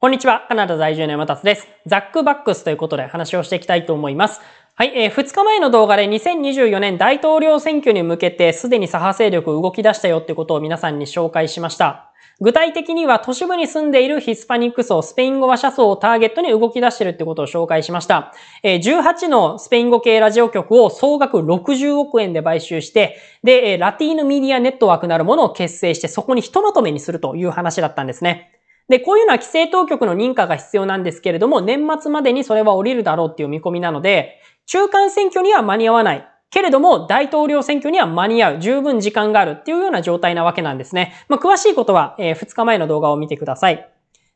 こんにちは。カナダ在住の山達です。ザックバックスということで話をしていきたいと思います。はい、えー、2日前の動画で2024年大統領選挙に向けてすでに左派勢力動き出したよってことを皆さんに紹介しました。具体的には都市部に住んでいるヒスパニック層、スペイン語話者層をターゲットに動き出してるってことを紹介しました。え18のスペイン語系ラジオ局を総額60億円で買収して、で、ラティーヌメディアネットワークなるものを結成してそこにひとまとめにするという話だったんですね。で、こういうのは規制当局の認可が必要なんですけれども、年末までにそれは降りるだろうっていう見込みなので、中間選挙には間に合わない。けれども、大統領選挙には間に合う。十分時間があるっていうような状態なわけなんですね。まあ、詳しいことは、えー、2日前の動画を見てください。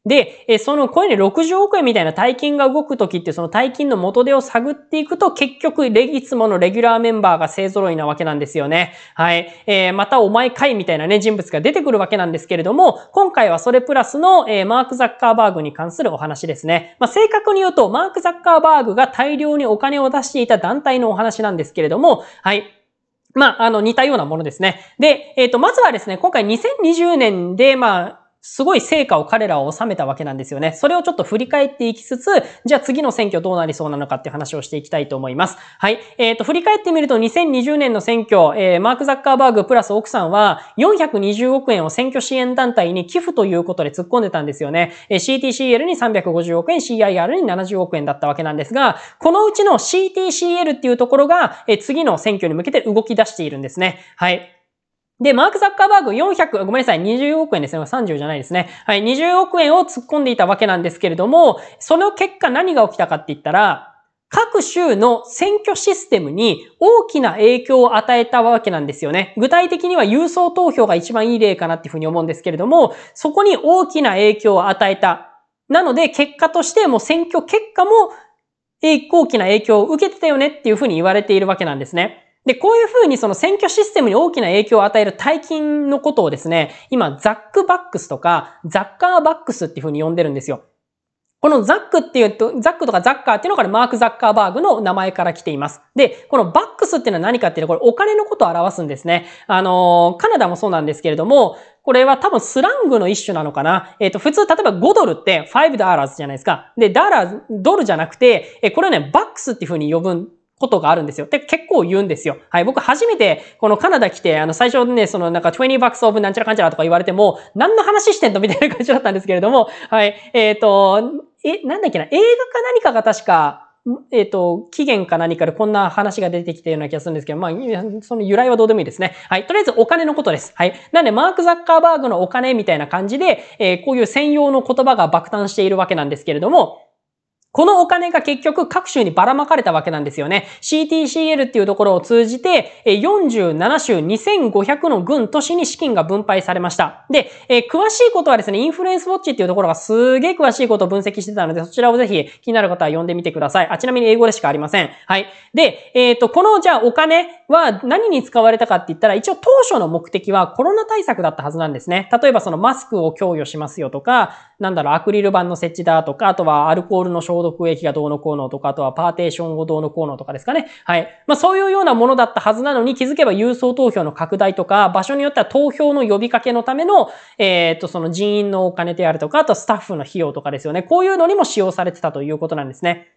で、えそのこういうね、60億円みたいな大金が動くときって、その大金の元手を探っていくと、結局、いつものレギュラーメンバーが勢揃いなわけなんですよね。はい。えー、また、お前かいみたいなね、人物が出てくるわけなんですけれども、今回はそれプラスの、えー、マーク・ザッカーバーグに関するお話ですね。まあ、正確に言うと、マーク・ザッカーバーグが大量にお金を出していた団体のお話なんですけれども、はい。まあ、あの、似たようなものですね。で、えっ、ー、と、まずはですね、今回2020年で、まあ、すごい成果を彼らは収めたわけなんですよね。それをちょっと振り返っていきつつ、じゃあ次の選挙どうなりそうなのかっていう話をしていきたいと思います。はい。えっ、ー、と、振り返ってみると2020年の選挙、えー、マーク・ザッカーバーグプラス奥さんは420億円を選挙支援団体に寄付ということで突っ込んでたんですよね。えー、CTCL に350億円、CIR に70億円だったわけなんですが、このうちの CTCL っていうところが、えー、次の選挙に向けて動き出しているんですね。はい。で、マーク・ザッカーバーグ400、ごめんなさい、20億円ですね。30じゃないですね。はい、20億円を突っ込んでいたわけなんですけれども、その結果何が起きたかって言ったら、各州の選挙システムに大きな影響を与えたわけなんですよね。具体的には郵送投票が一番いい例かなっていうふうに思うんですけれども、そこに大きな影響を与えた。なので、結果としてもう選挙結果も大きな影響を受けてたよねっていうふうに言われているわけなんですね。で、こういうふうにその選挙システムに大きな影響を与える大金のことをですね、今、ザックバックスとか、ザッカーバックスっていうふうに呼んでるんですよ。このザックっていうと、ザックとかザッカーっていうのがマーク・ザッカーバーグの名前から来ています。で、このバックスっていうのは何かっていうと、これお金のことを表すんですね。あのー、カナダもそうなんですけれども、これは多分スラングの一種なのかな。えっ、ー、と、普通、例えば5ドルって5ダーラーズじゃないですか。で、ダーラー、ドルじゃなくて、えこれをね、バックスっていうふうに呼ぶことがあるんですよ。で、結構言うんですよ。はい。僕初めて、このカナダ来て、あの、最初ね、そのなんか20 bucks of なんちゃらかんちゃらとか言われても、何の話してんのみたいな感じだったんですけれども、はい。えっ、ー、と、え、なんだっけな、映画か何かが確か、えっ、ー、と、期限か何かでこんな話が出てきたような気がするんですけど、まあ、その由来はどうでもいいですね。はい。とりあえずお金のことです。はい。なんで、マーク・ザッカーバーグのお金みたいな感じで、えー、こういう専用の言葉が爆誕しているわけなんですけれども、このお金が結局各州にばらまかれたわけなんですよね。CTCL っていうところを通じて、47州2500の軍都市に資金が分配されました。で、えー、詳しいことはですね、インフルエンスウォッチっていうところがすげえ詳しいことを分析してたので、そちらをぜひ気になる方は読んでみてください。あ、ちなみに英語でしかありません。はい。で、えっ、ー、と、このじゃあお金は何に使われたかって言ったら、一応当初の目的はコロナ対策だったはずなんですね。例えばそのマスクを供与しますよとか、なんだろう、アクリル板の設置だとか、あとはアルコールの消消毒がどうのこうのとか、あとはパーテーションをどうのこうのとかですかね。はい。まあそういうようなものだったはずなのに気づけば郵送投票の拡大とか、場所によっては投票の呼びかけのための、えっ、と、その人員のお金であるとか、あとスタッフの費用とかですよね。こういうのにも使用されてたということなんですね。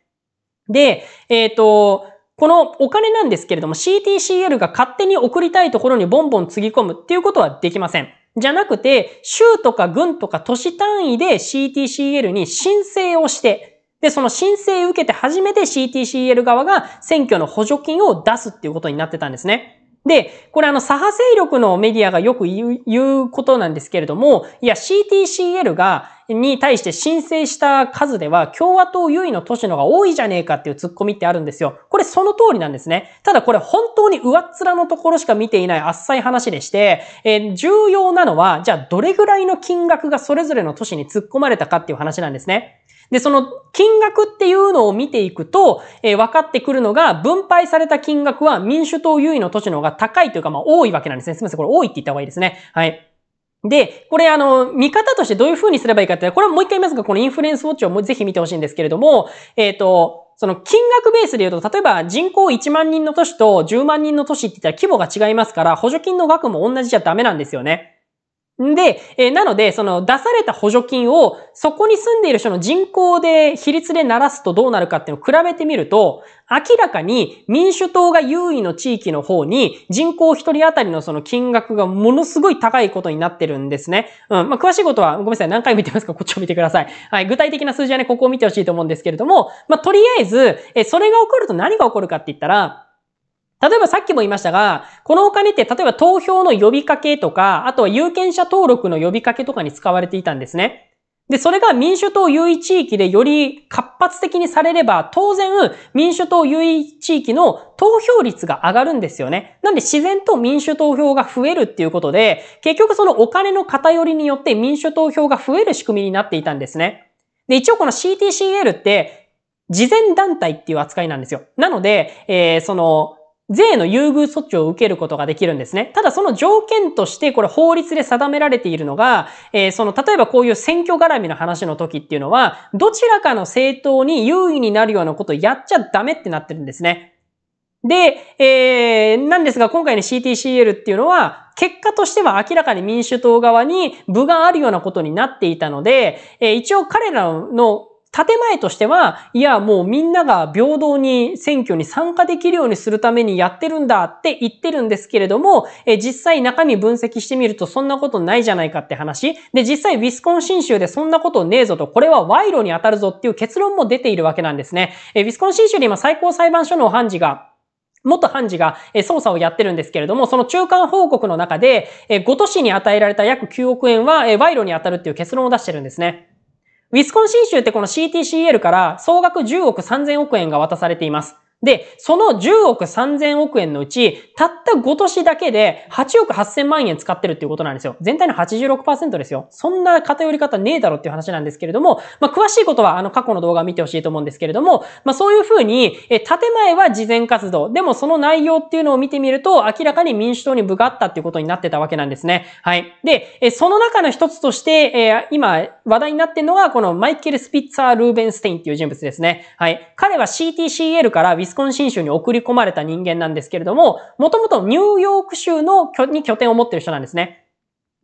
で、えっ、と、このお金なんですけれども CTCL が勝手に送りたいところにボンボンつぎ込むっていうことはできません。じゃなくて、州とか郡とか都市単位で CTCL に申請をして、で、その申請受けて初めて CTCL 側が選挙の補助金を出すっていうことになってたんですね。で、これあの、左派勢力のメディアがよく言う言うことなんですけれども、いや、CTCL が、に対して申請した数では、共和党優位の都市のが多いじゃねえかっていう突っ込みってあるんですよ。これその通りなんですね。ただこれ本当に上っ面のところしか見ていないあっさい話でして、えー、重要なのは、じゃあどれぐらいの金額がそれぞれの都市に突っ込まれたかっていう話なんですね。で、その金額っていうのを見ていくと、えー、分かってくるのが、分配された金額は民主党優位の都市の方が高いというか、まあ多いわけなんですね。すみません。これ多いって言った方がいいですね。はい。で、これあの、見方としてどういう風にすればいいかって、これもう一回言いますが、このインフルエンスウォッチをもうぜひ見てほしいんですけれども、えっ、ー、と、その金額ベースで言うと、例えば人口1万人の都市と10万人の都市って言ったら規模が違いますから、補助金の額も同じじゃダメなんですよね。で、えー、なので、その出された補助金をそこに住んでいる人の人口で比率で鳴らすとどうなるかっていうのを比べてみると、明らかに民主党が優位の地域の方に人口一人当たりのその金額がものすごい高いことになってるんですね。うん。まあ、詳しいことはごめんなさい。何回見てますかこっちを見てください。はい。具体的な数字はね、ここを見てほしいと思うんですけれども、まあ、とりあえず、えー、それが起こると何が起こるかって言ったら、例えばさっきも言いましたが、このお金って例えば投票の呼びかけとか、あとは有権者登録の呼びかけとかに使われていたんですね。で、それが民主党優位地域でより活発的にされれば、当然民主党優位地域の投票率が上がるんですよね。なんで自然と民主投票が増えるっていうことで、結局そのお金の偏りによって民主投票が増える仕組みになっていたんですね。で、一応この CTCL って、事前団体っていう扱いなんですよ。なので、えー、その、税の優遇措置を受けることができるんですね。ただその条件として、これ法律で定められているのが、えー、その、例えばこういう選挙絡みの話の時っていうのは、どちらかの政党に優位になるようなことをやっちゃダメってなってるんですね。で、えー、なんですが、今回の CTCL っていうのは、結果としては明らかに民主党側に部があるようなことになっていたので、えー、一応彼らの建前としては、いや、もうみんなが平等に選挙に参加できるようにするためにやってるんだって言ってるんですけれども、え実際中身分析してみるとそんなことないじゃないかって話。で、実際ウィスコンシン州でそんなことねえぞと、これは賄賂に当たるぞっていう結論も出ているわけなんですね。えウィスコンシン州で今最高裁判所の判事が、元判事が捜査をやってるんですけれども、その中間報告の中で、5都市に与えられた約9億円は賄賂に当たるっていう結論を出してるんですね。ウィスコンシン州ってこの CTCL から総額10億3000億円が渡されています。で、その10億3000億円のうち、たった5年だけで8億8000万円使ってるっていうことなんですよ。全体の86%ですよ。そんな偏り方ねえだろっていう話なんですけれども、まあ、詳しいことはあの過去の動画を見てほしいと思うんですけれども、まあ、そういうふうに、え、建前は事前活動。でもその内容っていうのを見てみると、明らかに民主党に部があったっていうことになってたわけなんですね。はい。で、え、その中の一つとして、え今話題になってるのが、このマイケル・スピッツァー・ルーベンステインっていう人物ですね。はい。彼は CTCL からウィス日コンシン州に送り込まれた人間なんですけれども、もともとニューヨーク州のに拠点を持ってる人なんですね。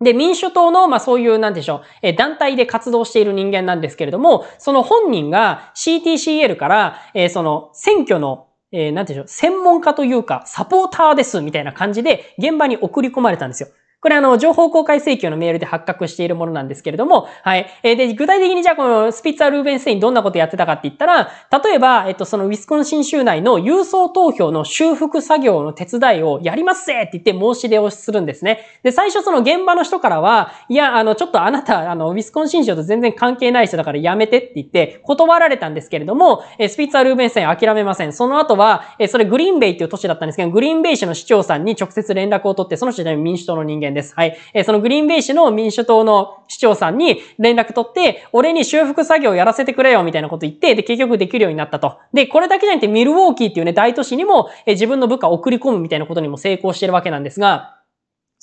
で、民主党の、まあ、そういう、なんでしょう、え、団体で活動している人間なんですけれども、その本人が CTCL から、えー、その、選挙の、えー、なんでしょう、専門家というか、サポーターです、みたいな感じで、現場に送り込まれたんですよ。これあの、情報公開請求のメールで発覚しているものなんですけれども、はい。えー、で、具体的にじゃあこのスピッツァルーベンステインどんなことやってたかって言ったら、例えば、えっと、そのウィスコンシン州内の郵送投票の修復作業の手伝いをやりますぜって言って申し出をするんですね。で、最初その現場の人からは、いや、あの、ちょっとあなた、あの、ウィスコンシン州と全然関係ない人だからやめてって言って断られたんですけれども、えスピッツァルーベンステイン諦めません。その後は、えそれグリーンベイっていう都市だったんですけど、グリーンベイ市の市長さんに直接連絡を取って、その人は民主党の人間件です。はい。えー、そのグリーンベイ市の民主党の市長さんに連絡取って、俺に修復作業やらせてくれよみたいなこと言って、で、結局できるようになったと。で、これだけじゃなくてミルウォーキーっていうね、大都市にも、えー、自分の部下を送り込むみたいなことにも成功してるわけなんですが、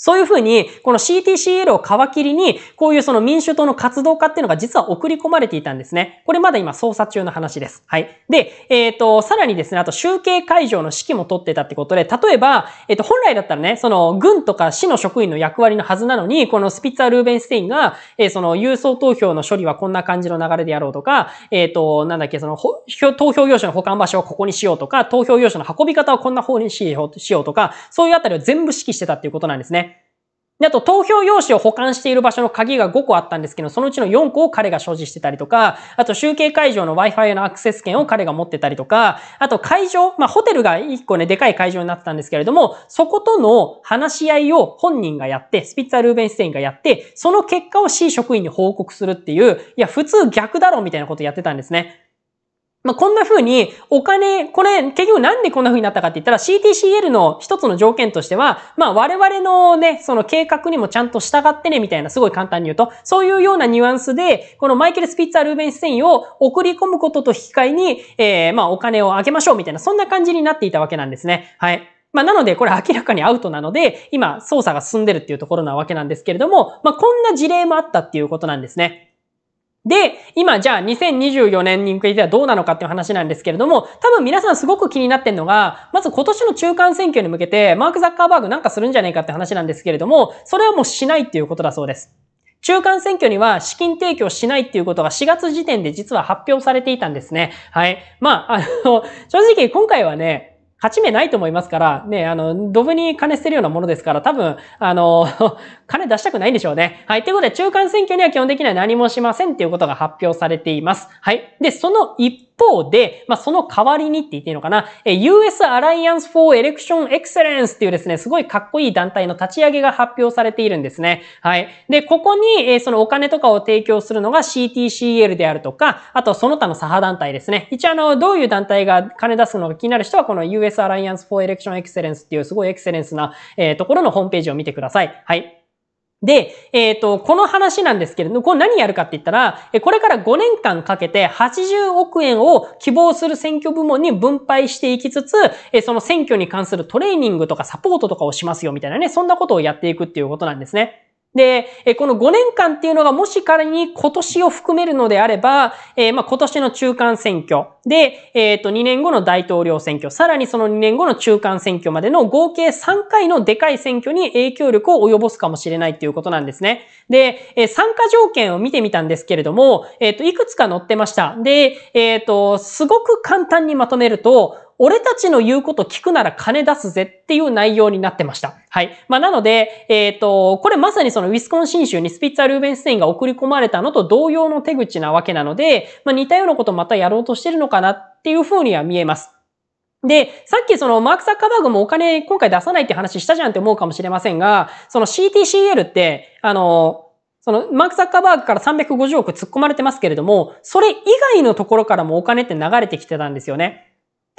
そういうふうに、この CTCL を皮切りに、こういうその民主党の活動家っていうのが実は送り込まれていたんですね。これまだ今捜査中の話です。はい。で、えっ、ー、と、さらにですね、あと集計会場の指揮も取ってたってことで、例えば、えっ、ー、と、本来だったらね、その軍とか市の職員の役割のはずなのに、このスピッツァー・ルーベンステインが、えー、その郵送投票の処理はこんな感じの流れでやろうとか、えっ、と、なんだっけ、その、投票用紙の保管場所をここにしようとか、投票用紙の運び方をこんな方にしようとか、そういうあたりを全部指揮してたっていうことなんですね。で、あと投票用紙を保管している場所の鍵が5個あったんですけど、そのうちの4個を彼が所持してたりとか、あと集計会場の Wi-Fi のアクセス権を彼が持ってたりとか、あと会場、まあホテルが1個ね、でかい会場になってたんですけれども、そことの話し合いを本人がやって、スピッツァルーベンステインがやって、その結果を C 職員に報告するっていう、いや、普通逆だろうみたいなことやってたんですね。まあ、こんな風にお金、これ結局なんでこんな風になったかって言ったら CTCL の一つの条件としては、まあ我々のね、その計画にもちゃんと従ってねみたいなすごい簡単に言うと、そういうようなニュアンスで、このマイケル・スピッツァルーベンステインを送り込むことと引き換えに、えー、まあお金をあげましょうみたいな、そんな感じになっていたわけなんですね。はい。まあ、なので、これ明らかにアウトなので、今、捜査が進んでるっていうところなわけなんですけれども、まあ、こんな事例もあったっていうことなんですね。で、今じゃあ2024年に向けてはどうなのかっていう話なんですけれども、多分皆さんすごく気になってるのが、まず今年の中間選挙に向けて、マーク・ザッカーバーグなんかするんじゃないかって話なんですけれども、それはもうしないっていうことだそうです。中間選挙には資金提供しないっていうことが4月時点で実は発表されていたんですね。はい。まあ、あの、正直今回はね、勝ち目ないと思いますから、ね、あの、ドブに金捨てるようなものですから、多分、あの、金出したくないんでしょうね。はい。ということで、中間選挙には基本的には何もしませんっていうことが発表されています。はい。で、その一方で、まあ、その代わりにって言っていいのかな、え US Alliance for Election Excellence っていうですね、すごいかっこいい団体の立ち上げが発表されているんですね。はい。で、ここに、えそのお金とかを提供するのが CTCL であるとか、あとその他の左派団体ですね。一応あの、どういう団体が金出すのが気になる人は、この US Alliance for Election Excellence っていうすごいエクセレンスな、えところのホームページを見てください。はい。で、えっ、ー、と、この話なんですけれども、これ何やるかって言ったら、これから5年間かけて80億円を希望する選挙部門に分配していきつつ、その選挙に関するトレーニングとかサポートとかをしますよみたいなね、そんなことをやっていくっていうことなんですね。で、この5年間っていうのがもし仮に今年を含めるのであれば、えー、まあ今年の中間選挙で、えー、と2年後の大統領選挙、さらにその2年後の中間選挙までの合計3回のでかい選挙に影響力を及ぼすかもしれないっていうことなんですね。で、えー、参加条件を見てみたんですけれども、えといくつか載ってました。で、えっ、と、すごく簡単にまとめると、俺たちの言うこと聞くなら金出すぜっていう内容になってました。はい。まあ、なので、えっ、ー、と、これまさにそのウィスコンシン州にスピッツァルーベンステインが送り込まれたのと同様の手口なわけなので、まあ、似たようなことまたやろうとしてるのかなっていうふうには見えます。で、さっきそのマーク・サッカーバーグもお金今回出さないって話したじゃんって思うかもしれませんが、その CTCL って、あの、そのマーク・サッカーバーグから350億突っ込まれてますけれども、それ以外のところからもお金って流れてきてたんですよね。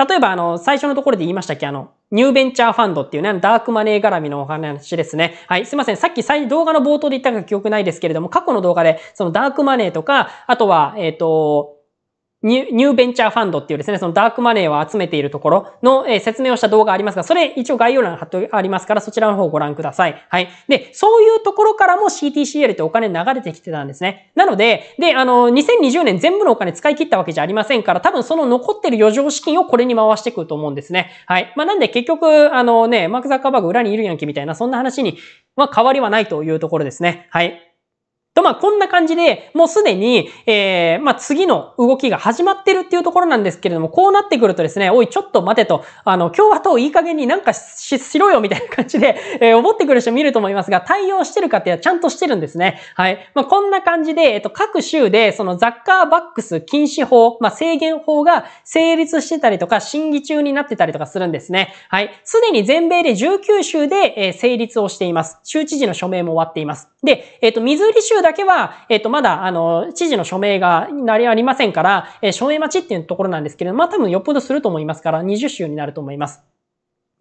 例えば、あの、最初のところで言いましたっけあの、ニューベンチャーファンドっていうね、ダークマネー絡みのお話ですね。はい、すいません。さっき最動画の冒頭で言ったか記憶ないですけれども、過去の動画で、そのダークマネーとか、あとは、えっ、ー、と、ニュニューベンチャーファンドっていうですね、そのダークマネーを集めているところの、え説明をした動画ありますが、それ一応概要欄に貼ってありますから、そちらの方をご覧ください。はい。で、そういうところからも CTCL ってお金流れてきてたんですね。なので、で、あの、2020年全部のお金使い切ったわけじゃありませんから、多分その残ってる余剰資金をこれに回してくると思うんですね。はい。まあ、なんで結局、あのね、マク・ザッカーバーグ裏にいるやんけみたいな、そんな話に、まあ、変わりはないというところですね。はい。と、まあ、こんな感じで、もうすでに、えー、まあ、次の動きが始まってるっていうところなんですけれども、こうなってくるとですね、おい、ちょっと待てと、あの、共和党いい加減になんかしろよみたいな感じで、えー、思ってくる人見ると思いますが、対応してるかってちゃんとしてるんですね。はい。まあ、こんな感じで、えっと、各州で、そのザッカーバックス禁止法、まあ、制限法が成立してたりとか、審議中になってたりとかするんですね。はい。すでに全米で19州で、えー、成立をしています。州知事の署名も終わっています。で、えっ、ー、と、ミズーリ州だけは、えっ、ー、と、まだ、あの、知事の署名が、なりありませんから、えー、署名待ちっていうところなんですけれども、まあ、多分よっぽどすると思いますから、20州になると思います。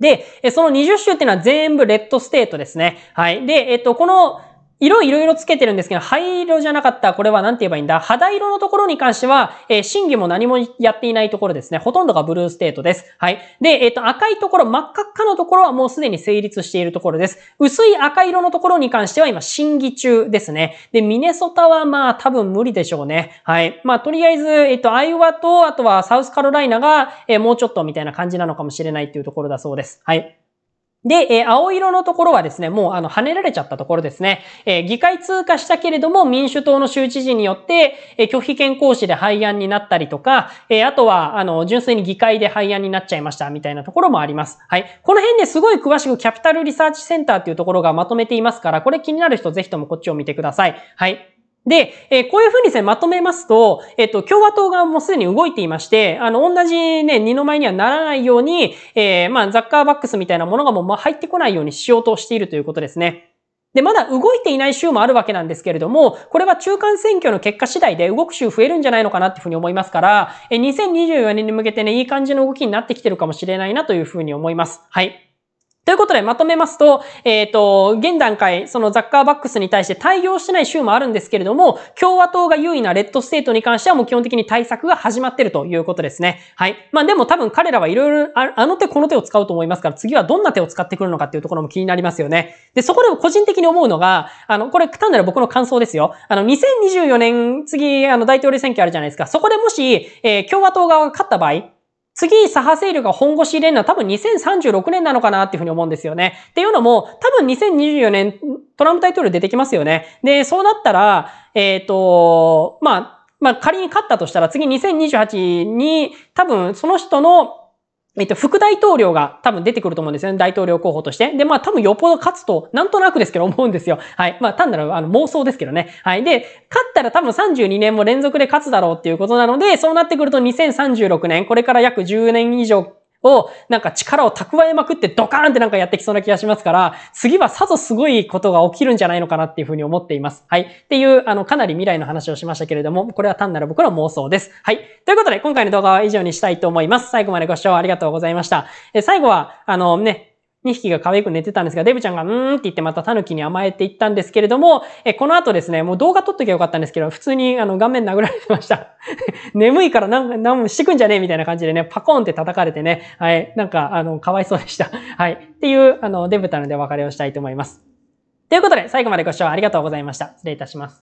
で、その20州っていうのは全部レッドステートですね。はい。で、えっ、と、この、色いろいろつけてるんですけど、灰色じゃなかった、これは何て言えばいいんだ肌色のところに関しては、えー、審議も何もやっていないところですね。ほとんどがブルーステートです。はい。で、えっ、ー、と、赤いところ、真っ赤っかのところはもうすでに成立しているところです。薄い赤色のところに関しては今、審議中ですね。で、ミネソタはまあ、多分無理でしょうね。はい。まあ、とりあえず、えっ、ー、と、アイワと、あとはサウスカロライナが、えもうちょっとみたいな感じなのかもしれないっていうところだそうです。はい。で、えー、青色のところはですね、もうあの、跳ねられちゃったところですね。えー、議会通過したけれども、民主党の州知事によって、えー、拒否権行使で廃案になったりとか、えあとは、あの、純粋に議会で廃案になっちゃいました、みたいなところもあります。はい。この辺ですごい詳しくキャピタルリサーチセンターっていうところがまとめていますから、これ気になる人ぜひともこっちを見てください。はい。で、えー、こういうふうにですね、まとめますと、えっ、ー、と、共和党側もすでに動いていまして、あの、同じね、二の舞にはならないように、えー、まあ、ザッカーバックスみたいなものがもう、まあ、入ってこないようにしようとしているということですね。で、まだ動いていない州もあるわけなんですけれども、これは中間選挙の結果次第で動く州増えるんじゃないのかなっていうふうに思いますから、え2024年に向けてね、いい感じの動きになってきてるかもしれないなというふうに思います。はい。ということで、まとめますと、えっ、ー、と、現段階、そのザッカーバックスに対して対応してない州もあるんですけれども、共和党が優位なレッドステートに関してはもう基本的に対策が始まってるということですね。はい。まあでも多分彼らはいろいろあの手この手を使うと思いますから、次はどんな手を使ってくるのかっていうところも気になりますよね。で、そこで個人的に思うのが、あの、これ単なる僕の感想ですよ。あの、2024年、次、あの、大統領選挙あるじゃないですか。そこでもし、えー、共和党側が勝った場合、次、左派勢力が本腰入れるのは多分2036年なのかなっていうふうに思うんですよね。っていうのも、多分2024年、トランプ大統領出てきますよね。で、そうなったら、えっ、ー、と、まあ、まあ、仮に勝ったとしたら次2028に多分その人のえっと、副大統領が多分出てくると思うんですよね。大統領候補として。で、まあ多分よっぽど勝つと、なんとなくですけど思うんですよ。はい。まあ単なるあの妄想ですけどね。はい。で、勝ったら多分32年も連続で勝つだろうっていうことなので、そうなってくると2036年、これから約10年以上を、なんか力を蓄えまくってドカーンってなんかやってきそうな気がしますから、次はさぞすごいことが起きるんじゃないのかなっていうふうに思っています。はい。っていう、あの、かなり未来の話をしましたけれども、これは単なる僕の妄想です。はい。ということで、今回の動画は以上にしたいと思います。最後までご視聴ありがとうございました。え最後は、あのね、2匹が可愛く寝てたんですが、デブちゃんがうーんって言ってまたタヌキに甘えていったんですけれども、えこの後ですね、もう動画撮っときゃよかったんですけど、普通にあの画面殴られてました。眠いからなんなんもしてくんじゃねえみたいな感じでね、パコーンって叩かれてね、はい、なんか、あの、かわいそうでした。はい。っていう、あの、デブタヌでお別れをしたいと思います。ということで、最後までご視聴ありがとうございました。失礼いたします。